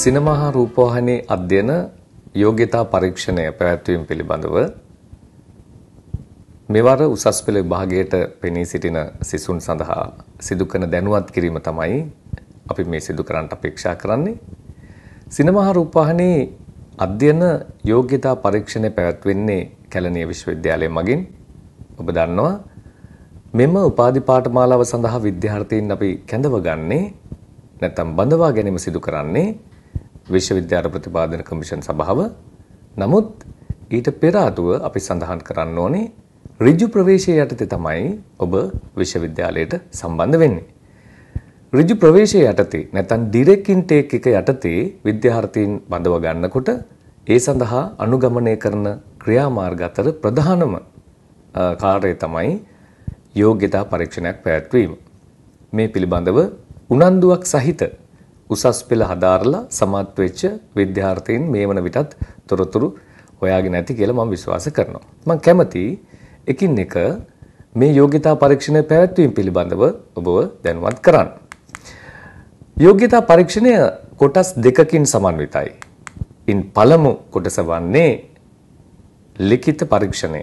සිනමා හා රූපවාහිනී අධ්‍යයන යෝග්‍යතා පරීක්ෂණය පැවැත්වීම පිළිබඳව මෙවර උසස් පෙළ විභාගයට පෙනී සිටින සිසුන් සඳහා සිදු කරන දැනුවත් කිරීම තමයි අපි මේ සිදු කරන්නට අපේක්ෂා කරන්නේ. සිනමා හා රූපවාහිනී අධ්‍යයන යෝග්‍යතා පරීක්ෂණය පැවැත්වෙන්නේ කැලණිය විශ්වවිද්‍යාලය මගින්. ඔබ දන්නවා මෙම උපාධි පාඨමාලාව සඳහා විද්‍යාර්ථීන් අපි කැඳවගන්නේ නැත්නම් බඳවා ගැනීම සිදු කරන්නේ විශ්වවිද්‍යාල ප්‍රතිපාදන කමිෂන් සභාව. නමුත් ඊට පෙර ආතුව අපි සඳහන් කරන්න ඕනේ ඍජු ප්‍රවේශය යටතේ තමයි ඔබ විශ්වවිද්‍යාලයට සම්බන්ධ වෙන්නේ. ඍජු ප්‍රවේශය යටතේ නැත්නම් ඩිරෙක්ට් ඉන්ටේක් එක යටතේ විද්‍යාර්ථීන් බඳව ගන්නකොට ඒ සඳහා අනුගමනය කරන ක්‍රියාමාර්ග අතර ප්‍රධානම කාර්යය තමයි යෝග්‍යතා පරීක්ෂණයක් පැවැත්වීම. මේ පිළිබඳව උනන්දුවක් සහිත උසස් පෙළ හදාරලා සමත් වෙච්ච විද්‍යාර්ථීන් මේ වන විටත් තොරතුරු හොයාගෙන ඇති කියලා මම විශ්වාස කරනවා. මම කැමති එකින් එක මේ යෝග්‍යතා පරීක්ෂණය පැවැත්වීම පිළිබඳව ඔබව දැනුවත් කරන්න. යෝග්‍යතා පරීක්ෂණය කොටස් දෙකකින් සමන්විතයි. ඉන් පළමු කොටස වන්නේ ලිඛිත පරීක්ෂණය.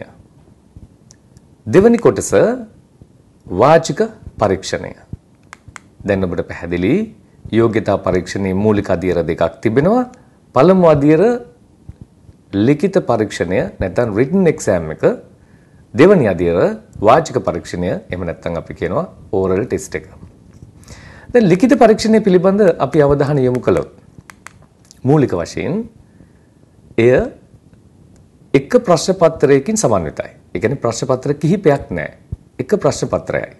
දෙවැනි කොටස වාචික පරීක්ෂණය. දැන් ඔබට පැහැදිලි යෝග්‍යතා පරීක්ෂණයේ මූලික අදියර දෙකක් තිබෙනවා. පළමු අදියර ලිඛිත පරීක්ෂණය නැත්නම් written exam එක. දෙවැනි අදියර වාචික පරීක්ෂණය එහෙම නැත්නම් අපි කියනවා oral test එක. දැන් ලිඛිත පරීක්ෂණය පිළිබඳ අපි අවධානය යොමු කළොත් මූලික වශයෙන් එය එක ප්‍රශ්න පත්‍රයකින් සමන්විතයි. ඒ කියන්නේ ප්‍රශ්න පත්‍ර කිහිපයක් නැහැ. එක ප්‍රශ්න පත්‍රයයි.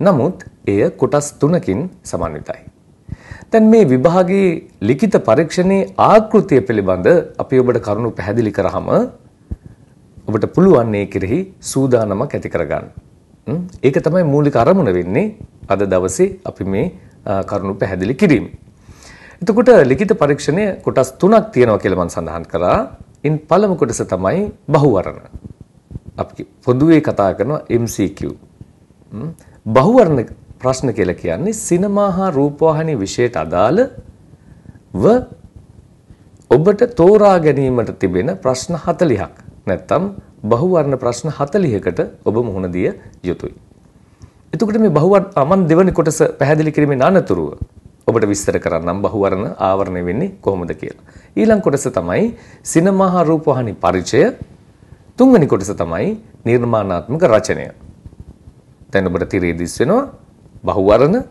නමුත් එය කොටස් 3කින් සමන්විතයි. දැන් මේ විභාගයේ ලිඛිත පරීක්ෂණයේ ආකෘතිය පිළිබඳ අපි ඔබට කරුණු පැහැදිලි කරාම ඔබට පුළුවන් ඒ කෙරෙහි සූදානමක් ඇති කරගන්න. ඒක තමයි මූලික අරමුණ වෙන්නේ අද දවසේ අපි මේ කරුණු පැහැදිලි කිරීම. එතකොට ලිඛිත පරීක්ෂණය කොටස් තුනක් තියෙනවා කියලා මම සඳහන් කරා. ඉන් පළමු කොටස තමයි බහුවර්ණ. අපි පොදුවේ කතා කරනවා MCQ. බහුවර්ණ ප්‍රශ්න කියලා කියන්නේ සිනමා හා රූපවාහිනී විෂයට අදාළව ඔබට තෝරා ගැනීමට තිබෙන ප්‍රශ්න 40ක් නැත්නම් බහුවර්ණ ප්‍රශ්න 40කට ඔබ මුහුණ දිය යුතුයි. එතකොට මේ බහුවර්ණ මන් දෙවනි කොටස පැහැදිලි කිරීමේ අනතුරුව ඔබට විස්තර කරන්නම් බහුවර්ණ ආවරණය වෙන්නේ කොහොමද කියලා. ඊළඟ කොටස තමයි සිනමා හා රූපවාහිනී පරිචය. තුන්වෙනි කොටස තමයි නිර්මාණාත්මක රචනය. දැන් ඔබට තිරේ දිස් වෙනවා බහුවර්ණ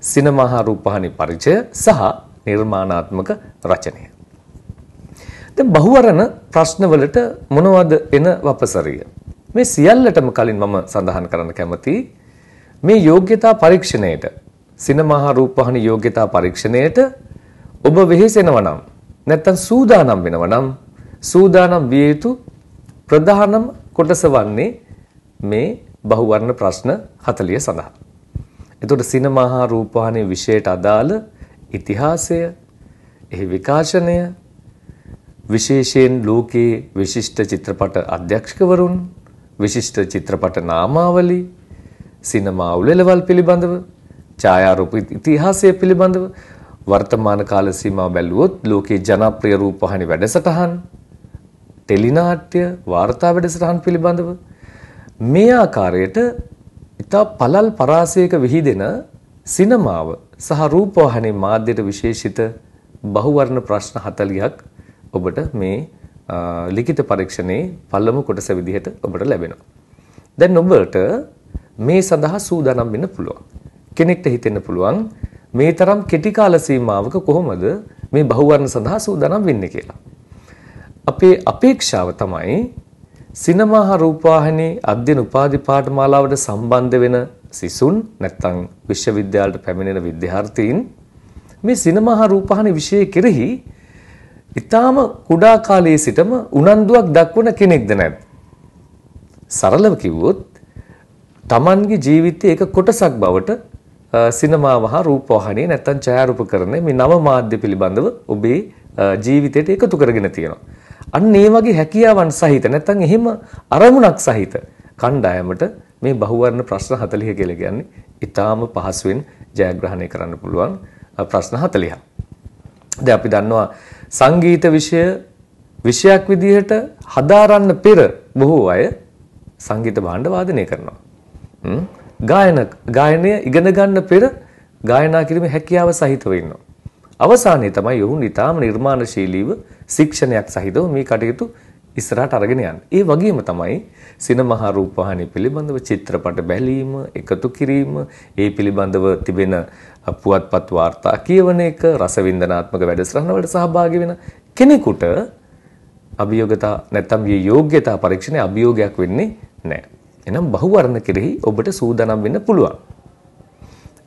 සිනමහා රූපහානි පරිචය සහ නිර්මාණාත්මක රචනය. දැන් බහුවර්ණ ප්‍රශ්නවලට මොනවද එන වපසරිය? මේ සියල්ලටම කලින් මම සඳහන් කරන්න කැමති මේ යෝග්‍යතා පරීක්ෂණයට සිනමහා රූපහානි යෝග්‍යතා පරීක්ෂණයට ඔබ වෙහෙසෙනවා නම් නැත්තම් සූදානම් වෙනවා නම් සූදානම් විය යුතු ප්‍රධානම කොටස වන්නේ මේ බහුවර්ණ ප්‍රශ්න 40 සඳහා එතකොට සිනමා හා රූපවාහිනී විෂයට අදාළ ඉතිහාසය, එහි විකාශනය, විශේෂයෙන් ලෝකයේ විශිෂ්ට චිත්‍රපට අධ්‍යක්ෂකවරුන්, විශිෂ්ට චිත්‍රපට නාමාවලි, සිනමා උළෙලවල් පිළිබඳව, ඡායාරූප ඉතිහාසය පිළිබඳව වර්තමාන කාල සීමාව බැලුවොත් ලෝකයේ ජනප්‍රිය රූපවාහිනී වැඩසටහන්, ටෙලිනාට්‍ය, වාර්තා වැඩසටහන් පිළිබඳව මේ ආකාරයට ඉතා පළල් පරාසයක විහිදෙන සිනමාව සහ රූපවාහිනී මාධ්‍යයට විශේෂිත බහුවර්ණ ප්‍රශ්න 40ක් ඔබට මේ ලිඛිත පරීක්ෂණයේ පළමු කොටස විදිහට ඔබට ලැබෙනවා. දැන් ඔබට මේ සඳහා සූදානම් වෙන්න පුළුවන්. කෙනෙක්ට හිතෙන්න පුළුවන් මේ තරම් කෙටි කාල සීමාවක කොහොමද මේ බහුවර්ණ සඳහා සූදානම් වෙන්නේ කියලා. අපේ අපේක්ෂාව තමයි සිනමා හා රූපවාහිනී අධ්‍යන උපාධි පාඨමාලාවට සම්බන්ධ වෙන සිසුන් නැත්නම් විශ්වවිද්‍යාලයට පැමිණෙන විද්‍යාර්ථීන් මේ සිනමා හා රූපවාහිනී විෂය කෙරෙහි ඊටාම කුඩා කාලයේ සිටම උනන්දුවක් දක්වන කෙනෙක්ද නැද්ද? සරලව කිව්වොත් Tamanගේ ජීවිතයේ එක කොටසක් බවට සිනමාව හා රූපවාහිනිය නැත්නම් ඡායාරූපකරණය මේ නව මාධ්‍ය පිළිබඳව ඔබේ ජීවිතයට එකතු කරගෙන තියෙනවා. අන්න ඒ වගේ හැකියාවන් සහිත නැත්නම් එහෙම අරමුණක් සහිත කණ්ඩායමට මේ බහුවර්ණ ප්‍රශ්න 40 කියලා කියන්නේ ඊටාම පහසුවෙන් ජයග්‍රහණය කරන්න පුළුවන් ප්‍රශ්න 40ක්. දැන් අපි දන්නවා සංගීත විෂය විෂයක් විදිහට හදාරන්න පෙර බොහෝ අය සංගීත භාණ්ඩ වාදනය කරනවා. ගායන ගායනය ඉගෙන ගන්න පෙර ගායනා කිරීමේ හැකියාව සහිතව ඉන්නවා. අවසානයේ තමයි ඔවුන් ඊටාම නිර්මාණශීලීව ශික්ෂණයක් සහිතව මේ කටයුතු ඉස්සරහට අරගෙන යන්නේ. ඒ වගේම තමයි සිනමහා රූපවාහිනිය පිළිබඳව චිත්‍රපට බැලීම, එකතු කිරීම, ඒ පිළිබඳව තිබෙන පුවත්පත් වාර්තා කියවන එක, රසවින්දනාත්මක වැඩසටහන වලට සහභාගී වෙන කෙනෙකුට අභියෝගතා නැත්නම් මේ යෝග්‍යතා පරීක්ෂණයේ අභියෝගයක් වෙන්නේ නැහැ. එනම් බහුවර්ණ කෙරෙහි ඔබට සූදානම් වෙන්න පුළුවන්.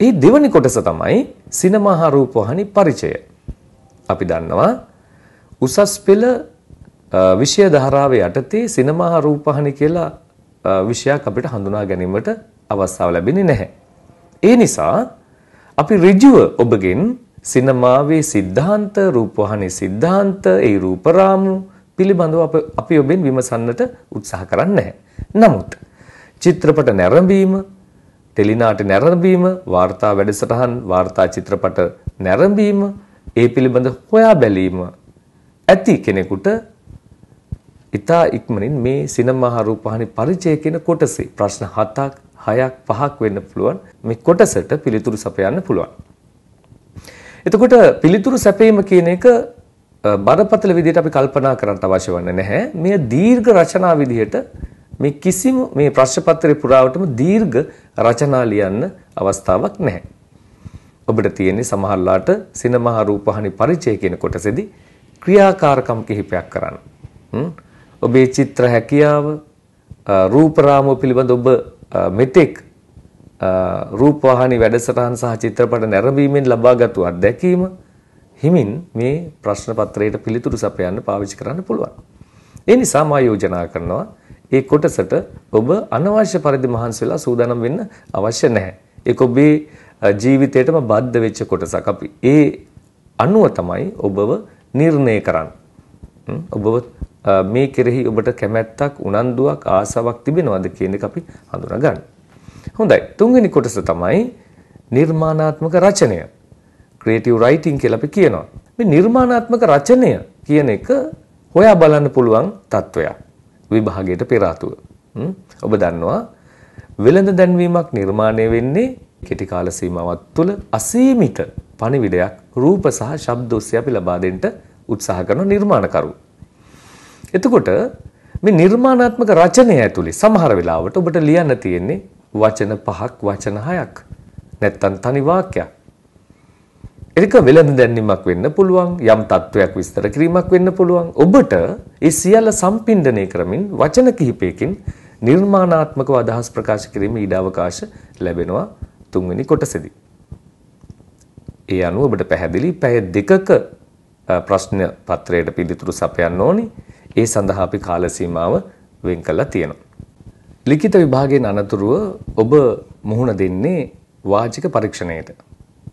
ඒ දෙවනි කොටස තමයි සිනමා රූපවාහිනී පරිචය. අපි දන්නවා උසස් පෙළ විෂය ධාරාව යටතේ සිනමා රූපවාහිනී කියලා විෂයක් අපිට හඳුනා ගැනීමට අවස්ථාව ලැබෙන්නේ නැහැ. ඒ නිසා අපි ඍජුව ඔබගෙන් සිනමාවේ સિદ્ધාන්ත රූපවාහිනී સિદ્ધාන්ත ඒ රූපරාමු පිළිබඳව අපි ඔබෙන් විමසන්නට උත්සාහ කරන්නේ නැහැ. නමුත් චිත්‍රපට නැරඹීම ටෙලිනාට නැරඹීම, වාර්තා වැඩසටහන්, වාර්තා චිත්‍රපට නැරඹීම, ඒ පිළිබඳ හොයා බැලීම ඇති කෙනෙකුට ඉතා ඉක්මනින් මේ සිනමා රූපහානි පරිචය කියන කොටසේ ප්‍රශ්න 7ක් 6ක් 5ක් වෙන්න පුළුවන් මේ කොටසට පිළිතුරු සපයන්න පුළුවන්. එතකොට පිළිතුරු සැපීම කියන එක බරපතල විදිහට අපි කල්පනා කරන්න අවශ්‍ය වන්නේ නැහැ. මේ දීර්ඝ රචනා විදිහට මේ කිසිම මේ ප්‍රශ්න පත්‍රය පුරාවටම දීර්ඝ රචනා ලියන්න අවස්ථාවක් නැහැ. ඔබට තියෙන්නේ සමහරලාට සිනමහා රූපහානි පරිචය කියන කොටසේදී ක්‍රියාකාරකම් කිහිපයක් කරන්න. ඔබේ චිත්‍ර හැකියාව රූප රාමුව පිළිබඳ ඔබ මෙතෙක් රූපවාහිනී වැඩසටහන් සහ චිත්‍රපට නැරඹීමෙන් ලබාගත් අත්දැකීම හිමින් මේ ප්‍රශ්න පත්‍රයට පිළිතුරු සපයන්න පාවිච්චි කරන්න පුළුවන්. ඒ නිසා මා යෝජනා කරනවා ඒ කොටසට ඔබ අනවශ්‍ය පරිදි මහන්සි වෙලා සූදානම් වෙන්න අවශ්‍ය නැහැ. ඒක ඔබේ ජීවිතේටම බද්ධ වෙච්ච කොටසක්. අපි ඒ අනුව තමයි ඔබව නිර්ණය කරන්නේ. ඔබව මේ කෙරෙහි ඔබට කැමැත්තක්, උනන්දුවක්, ආසාවක් තිබෙනවද කියන එක අපි හඳුනා හොඳයි. තුන්වෙනි කොටස තමයි නිර්මාණාත්මක රචනය. ක්‍රියේටිව් රයිටින් කියලා අපි කියනවා. මේ නිර්මාණාත්මක රචනය කියන එක හොයා බලන්න පුළුවන් තත්වයක්. විභාගයට පෙර ඔබ දන්නවා වෙළඳ දැන්වීමක් නිර්මාණය වෙන්නේ කෙටි කාල සීමාවක් තුළ අසීමිත පණිවිඩයක් රූප සහ ශබ්ද ඔස්සේ අපි ලබා දෙන්න උත්සාහ කරන නිර්මාණකරු. එතකොට මේ නිර්මාණාත්මක රචනය ඇතුලේ සමහර වෙලාවට ඔබට ලියන්න තියෙන්නේ වචන පහක් වචන හයක් නැත්තම් තනි වාක්‍යයක්. ඒක වෙළඳ දැන්වීමක් වෙන්න පුළුවන් යම් තත්වයක් විස්තර කිරීමක් වෙන්න පුළුවන් ඔබට ඒ සියල්ල සම්පින්ඩණය කරමින් වචන කිහිපයකින් නිර්මාණාත්මකව අදහස් ප්‍රකාශ කිරීමේ ඉඩ අවකාශ ලැබෙනවා තුන්වෙනි කොටසේදී ඒ අනුව ඔබට පැහැදිලි පැය දෙකක ප්‍රශ්න පත්‍රයට පිළිතුරු සපයන්න ඕනි ඒ සඳහා අපි කාල සීමාව වෙන් කළා තියෙනවා ලිඛිත විභාගයෙන් අනතුරුව ඔබ මුහුණ දෙන්නේ වාචික පරීක්ෂණයට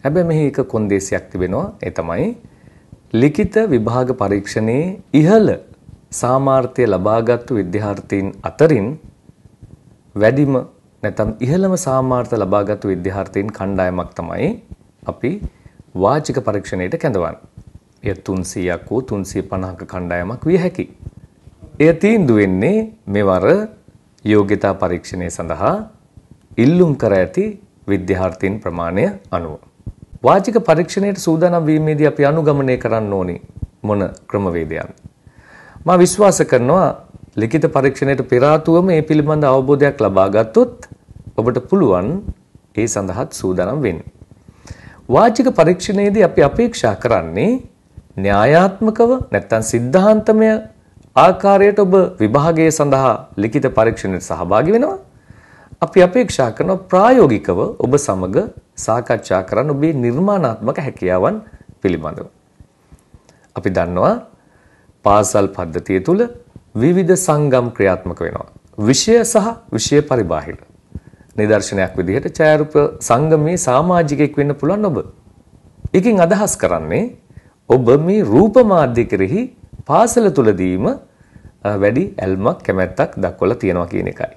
හැබැයි මෙහි එක කොන්දේසියක් තිබෙනවා ඒ තමයි ලිඛිත විභාග පරීක්ෂණයේ ඉහළ සාමාර්ථය ලබාගත්තු විද්‍යාර්ථීන් අතරින් වැඩිම නැත්නම් ඉහළම සාමාර්ථ ලබාගත්තු විද්‍යාර්ථීන් කණ්ඩායමක් තමයි අපි වාචික පරීක්ෂණයට කැඳවන්නේ. එය 300ක් වූ 350ක කණ්ඩායමක් විය හැකියි. එය තීන්දුව වෙන්නේ මෙවර යෝග්‍යතා පරීක්ෂණය සඳහා ඉල්ලුම් කර ඇති විද්‍යාර්ථීන් ප්‍රමාණය අනුව. වාචික පරීක්ෂණයට සූදානම් වීමේදී අපි අනුගමනය කරන්න ඕනි මොන ක්‍රමවේදයන්. මා විශ්වාස කරනවා ලිඛිත පරීක්ෂණයට පෙර ආතුවම මේ පිළිබඳ අවබෝධයක් ලබා ගත්තොත් ඔබට පුළුවන් ඒ සඳහාත් සූදානම් වෙන්න. වාචික පරීක්ෂණයේදී අපි අපේක්ෂා කරන්නේ න්‍යායාත්මකව නැත්නම් සිද්ධාන්තමය ආකාරයට ඔබ විභාගය සඳහා ලිඛිත පරීක්ෂණයට සහභාගී වෙනවා. අපි අපේක්ෂා කරන ප්‍රායෝගිකව ඔබ සමග සාකච්ඡා කරන්න ඔබේ නිර්මාණාත්මක හැකියාවන් පිළිබඳව. අපි දන්නවා පාසල් පද්ධතිය තුල විවිධ සංගම් ක්‍රියාත්මක වෙනවා. විෂය සහ විෂය පරිබාහිර. නිදර්ශනයක් විදිහට ඡායාරූප සංගමේ සමාජිකයෙක් වෙන්න පුළුවන් ඔබ. එකකින් අදහස් කරන්නේ ඔබ මේ රූප මාධ්‍ය කෙරෙහි පාසල තුලදීම වැඩි ඇල්මක් කැමැත්තක් දක්වලා තියෙනවා කියන එකයි.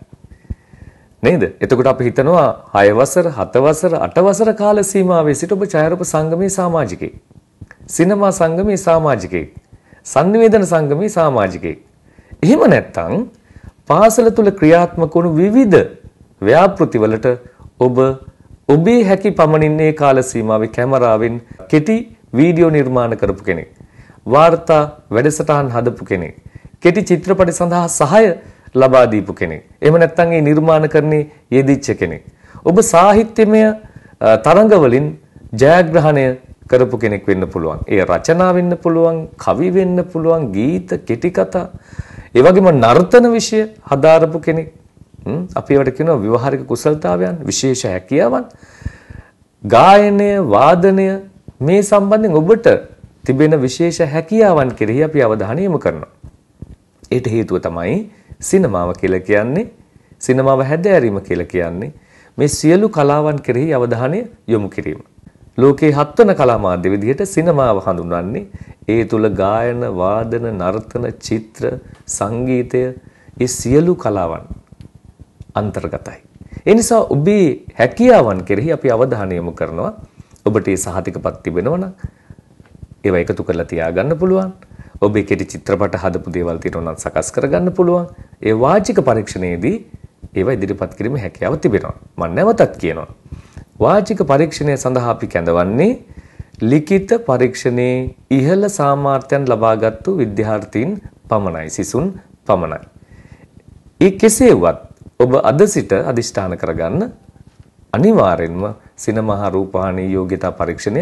නේද? එතකොට අපි හිතනවා 6 වසර, 7 වසර, 8 වසර කාල සීමාවේ සිට ඔබ ඡායාරූප සංගමේ සමාජිකයෙක්. සිනමා සංගමේ සමාජිකයෙක්. සංනිවේදන සංගමේ සමාජිකයෙක්. එහෙම නැත්නම් පාසල තුල ක්‍රියාත්මක වුණු විවිධ ව්‍යාපෘතිවලට ඔබ ඔබේ හැකි පමණින් මේ කාල සීමාවේ කැමරාවෙන් කෙටි වීඩියෝ නිර්මාණ කරපු කෙනෙක්. වාර්තා වැඩසටහන් හදපු කෙනෙක්. කෙටි චිත්‍රපට සඳහා සහාය ලබා දීපු කෙනෙක්. එහෙම නැත්නම් ඒ නිර්මාණකරණයේ යෙදිච්ච කෙනෙක්. ඔබ සාහිත්‍යමය තරඟ වලින් ජයග්‍රහණය කරපු කෙනෙක් වෙන්න පුළුවන්. ඒ රචනා වෙන්න පුළුවන්, කවි වෙන්න පුළුවන්, ගීත, කෙටි කතා. ඒ වගේම නර්තන විෂය හදාරපු කෙනෙක්. අපි ඒවට කියනවා විවහාරික කුසලතාවයන්, විශේෂ හැකියාවන්. ගායනය, වාදනය මේ සම්බන්ධයෙන් ඔබට තිබෙන විශේෂ හැකියාවන් කෙරෙහි අපි අවධානය යොමු කරනවා. ඒට හේතුව තමයි සිනමාව කියලා කියන්නේ සිනමාව හැදෑරීම කියලා කියන්නේ මේ සියලු කලාවන් කෙරෙහි අවධානය යොමු කිරීම. ලෝකේ හත්වන කලා මාධ්‍ය විදිහට සිනමාව හඳුන්වන්නේ ඒ තුල ගායන, වාදන, නර්තන, චිත්‍ර, සංගීතය ඒ සියලු කලාවන් අන්තර්ගතයි. ඒ නිසා ඔබේ හැකියාවන් කෙරෙහි අපි අවධානය යොමු කරනවා. ඔබට ඒ සහතිකපත් තිබෙනවා නම් ඒව එකතු කරලා තියාගන්න පුළුවන්. ඔබේ කෙටි චිත්‍රපට හදපු දේවල් තියෙනවා නම් සකස් කරගන්න පුළුවන්. ඒ වාචික පරීක්ෂණයේදී ඒව ඉදිරිපත් කිරීමේ හැකියාව තිබෙනවා. මම නැවතත් කියනවා. වාචික පරීක්ෂණය සඳහා අපි කැඳවන්නේ ලිඛිත පරීක්ෂණයේ ඉහළ සාමාර්ථයන් ලබාගත්තු විද්‍යාර්ථීන් පමණයි සිසුන් පමණයි. ඒ කෙසේ වත් ඔබ අද සිට අදිෂ්ඨාන කරගන්න අනිවාර්යෙන්ම සිනමහා රූපවාහිනී යෝග්‍යතා පරීක්ෂණය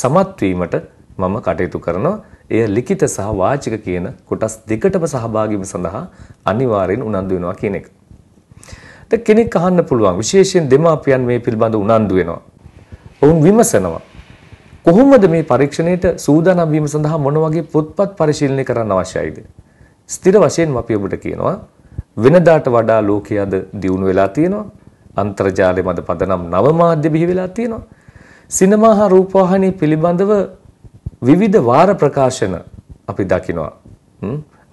සමත් වීමට මම කටයුතු කරනවා. එය ලිඛිත සහ වාචික කියන කොටස් දෙකටම සහභාගී සඳහා අනිවාර්යෙන් උනන්දු වෙනවා කියන එක. ද කෙනෙක් අහන්න පුළුවන් විශේෂයෙන් දෙමාපියන් මේ පිළිබඳ උනන්දු වෙනවා. ඔවුන් විමසනවා. කොහොමද මේ පරීක්ෂණයට සූදානම් වීම සඳහා මොන වගේ පොත්පත් පරිශීලනය කරන්න අවශ්‍යයිද? ස්ථිර වශයෙන්ම අපි ඔබට කියනවා වෙනදාට වඩා ලෝකයේ අද දියුණු වෙලා තියෙනවා. අන්තර්ජාලය මත පදනම් නව මාධ්‍ය බිහි වෙලා තියෙනවා. සිනමා හා රූපවාහිනී පිළිබඳව විවිධ වාර ප්‍රකාශන අපි දකිනවා.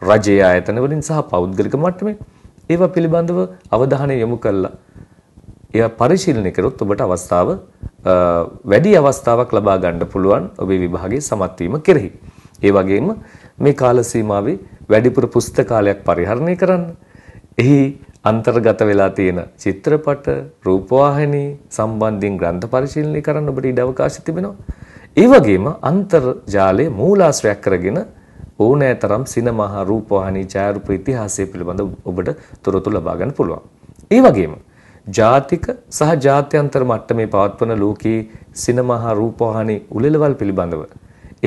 රජයේ ආයතන වලින් සහ පෞද්ගලික මට්ටමේ ඒවා පිළිබඳව අවධානය යොමු කළා. ඒවා පරිශීලනය කරොත් ඔබට අවස්ථාව වැඩි අවස්ථාවක් ලබා ගන්න පුළුවන් ඔබේ විභාගයේ සමත් වීම කෙරෙහි. ඒ වගේම මේ කාල සීමාවේ වැඩිපුර පුස්තකාලයක් පරිහරණය කරන්න. එහි අන්තර්ගත වෙලා තියෙන චිත්‍රපට, රූපවාහිනී සම්බන්ධයෙන් ග්‍රන්ථ පරිශීලනය කරන්න ඔබට ඉඩ අවකාශ තිබෙනවා. ඒ වගේම අන්තර්ජාලයේ මූලාශ්‍රයක් කරගෙන ඕනෑතරම් සිනමා රූපවාහිනී ඡායාරූප ඉතිහාසය පිළිබඳ ඔබට තොරතුරු ලබා ගන්න පුළුවන්. ඒ වගේම ජාතික සහ ජාත්‍යන්තර මට්ටමේ පවත්වන ලෝකයේ සිනමා රූපවාහිනී උළෙලවල් පිළිබඳව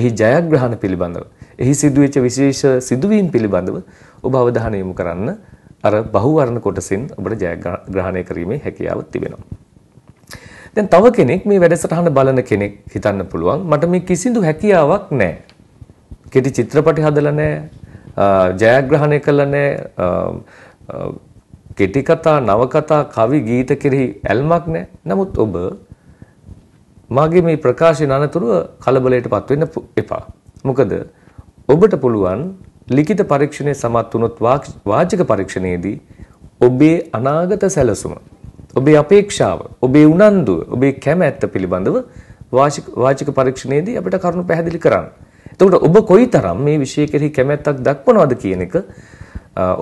එහි ජයග්‍රහණ පිළිබඳව එහි සිදුවෙච්ච විශේෂ සිදුවීම් පිළිබඳව ඔබ අවධානය යොමු කරන්න අර බහුවර්ණ කොටසින් ඔබට ජයග්‍රහණය කිරීමේ හැකියාව තිබෙනවා. දැන් තව කෙනෙක් මේ වැඩසටහන බලන කෙනෙක් හිතන්න පුළුවන් මට මේ කිසිදු හැකියාවක් නැහැ. කෙටි චිත්‍රපටි හදලා නැහැ. ජයග්‍රහණය කළා නැහැ. කෙටි කතා, නවකතා, කවි, ගීත කෙරෙහි ඇල්මක් නැහැ. නමුත් ඔබ මාගේ මේ ප්‍රකාශය අනතුරුව කලබලයටපත් වෙන්න එපා. මොකද ඔබට පුළුවන් ලිඛිත පරීක්ෂණය සමත් වුණොත් වාචික පරීක්ෂණයේදී ඔබේ අනාගත සැලසුම ඔබේ අපේක්ෂාව, ඔබේ උනන්දුව, ඔබේ කැමැත්ත පිළිබඳව වාචික පරීක්ෂණයේදී අපිට කරුණු පැහැදිලි කරන්න. එතකොට ඔබ කොයිතරම් මේ විෂය කෙරෙහි කැමැත්තක් දක්වනවද කියන එක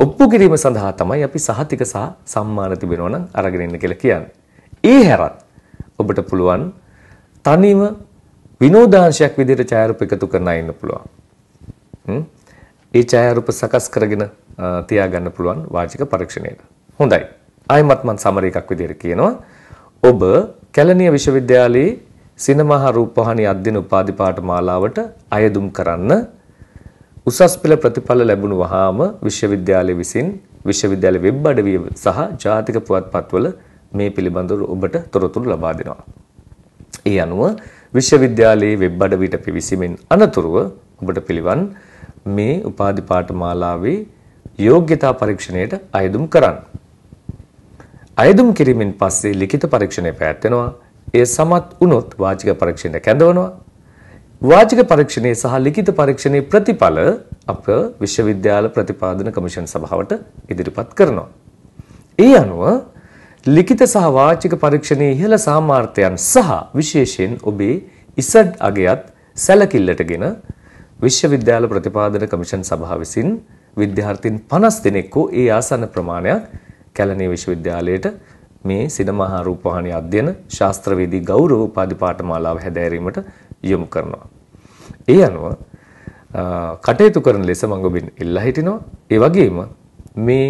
ඔප්පු කිරීම සඳහා තමයි අපි සහතික සහ සම්මාන තිබෙනවා නම් අරගෙන ඉන්න කියලා කියන්නේ. ඒ හැරත් ඔබට පුළුවන් තනිව විනෝදාංශයක් විදිහට ඡායාරූප එකතු කරන්න ඉන්න පුළුවන්. ඒ ඡායාරූප සකස් කරගෙන තියාගන්න පුළුවන් වාචික පරීක්ෂණයට. හොඳයි. ආයෙමත් මම සමර එකක් විදිහට කියනවා. ඔබ කැලණිය විශ්වවිද්‍යාලයේ සිනමහා රූපවාහිනී අධ්‍යන උපාධි පාඨමාලාවට අයදුම් කරන්න උසස් පෙළ ප්‍රතිඵල ලැබුණු වහාම විශ්වවිද්‍යාලය විසින් විශ්වවිද්‍යාල වෙබ් අඩවිය සහ ජාතික පුවත්පත්වල මේ පිළිබඳව ඔබට තොරතුරු ලබා දෙනවා. ඒ අනුව විශ්වවිද්‍යාලයේ වෙබ් අඩවියට පිවිසීමෙන් අනතුරුව ඔබට පිළිවන් මේ උපාධි පාඨමාලාවේ යෝග්‍යතා පරීක්ෂණයට අයදුම් කරන්න. අයදුම් කිරීමෙන් පස්සේ ලිඛිත පරීක්ෂණය පැවැත්වෙනවා. එය සමත් වුණොත් වාචික පරීක්ෂණය කැඳවනවා. වාචික පරීක්ෂණයේ සහ ලිඛිත පරීක්ෂණයේ ප්‍රතිඵල අප විශ්වවිද්‍යාල ප්‍රතිපාදන කමිෂන් සභාවට ඉදිරිපත් කරනවා. ඒ අනුව ලිඛිත සහ වාචික පරීක්ෂණයේ ඉහළ සාමාර්ථයන් සහ විශේෂයෙන් ඔබේ ඉසඩ් අගයත් සැලකිල්ලටගෙන විශ්වවිද්‍යාල ප්‍රතිපාදන කමිෂන් සභාව විසින් විද්‍යාර්ථීන් 50 දෙනෙක් වූ ඒ ආසන්න ප්‍රමාණයක් කැලණිය විශ්වවිද්‍යාලයට මේ සිනමහා රූපවාහිනී අධ්‍යයන ශාස්ත්‍රවේදී ගෞරව උපාධි පාඨමාලාව හැදෑරීමට යොමු කරනවා. ඒ අනුව කටයුතු කරන ලෙස මම ඔබෙන් ඉල්ලා හිටිනවා. ඒ වගේම මේ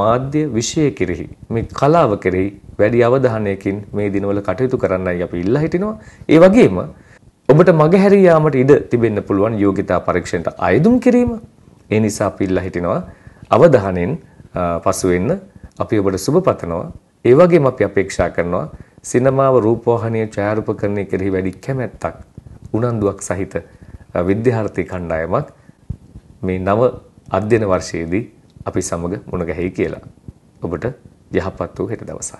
මාධ්‍ය විෂය කෙරෙහි මේ කලාව කෙරෙහි වැඩි අවධානයකින් මේ දිනවල කටයුතු කරන්නයි අපි ඉල්ලා හිටිනවා. ඒ වගේම ඔබට මගහැරී යාමට ඉඩ තිබෙන්න පුළුවන් යෝග්‍යතා පරීක්ෂණයට අයදුම් කිරීම. ඒ නිසා අපි ඉල්ලා හිටිනවා අවධානෙන් පසු වෙන්න අපි ඔබට සුබ පතනවා. ඒ වගේම අපි අපේක්ෂා කරනවා සිනමාව රූපවාහිනිය ඡායාරූපකරණය කෙරෙහි වැඩි කැමැත්තක් උනන්දුවක් සහිත විද්‍යාර්ථී කණ්ඩායමක් මේ නව අධ්‍යයන වර්ෂයේදී අපි සමග මුණ ගැහෙයි කියලා. ඔබට යහපත් වූ හෙට දවසක්.